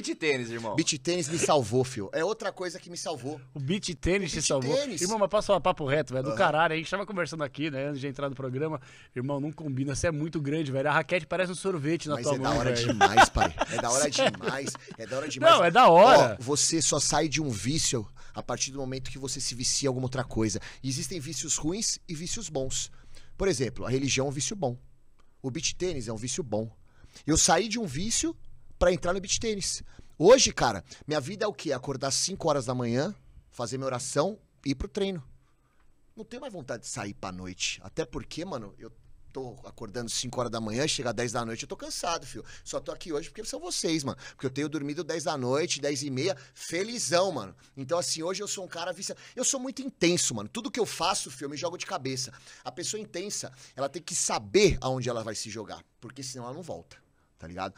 beat tênis, irmão? Beat tênis me salvou, fio. É outra coisa que me salvou. O beat tênis te salvou. Tênis. Irmão, mas passa falar papo reto, velho? Do uhum. caralho. A gente tava conversando aqui, né? Antes de entrar no programa. Irmão, não combina. Você é muito grande, velho. A raquete parece um sorvete na mas tua é mão. Mas é da hora velho. demais, pai. É da hora demais. É da hora demais. Não, é da hora. você só sai de um vício a partir do momento que você se vicia em alguma outra coisa. existem vícios ruins e vícios bons. Por exemplo, a religião é um vício bom. O beat tênis é um vício bom. Eu saí de um vício para entrar no beach tênis. Hoje, cara, minha vida é o quê? Acordar 5 horas da manhã, fazer minha oração e ir pro treino. Não tenho mais vontade de sair pra noite. Até porque, mano, eu tô acordando 5 horas da manhã, chega 10 da noite, eu tô cansado, filho. Só tô aqui hoje porque são vocês, mano. Porque eu tenho dormido 10 da noite, 10 e meia, felizão, mano. Então, assim, hoje eu sou um cara viciado. Eu sou muito intenso, mano. Tudo que eu faço, filho, eu me jogo de cabeça. A pessoa intensa, ela tem que saber aonde ela vai se jogar. Porque senão ela não volta, tá ligado?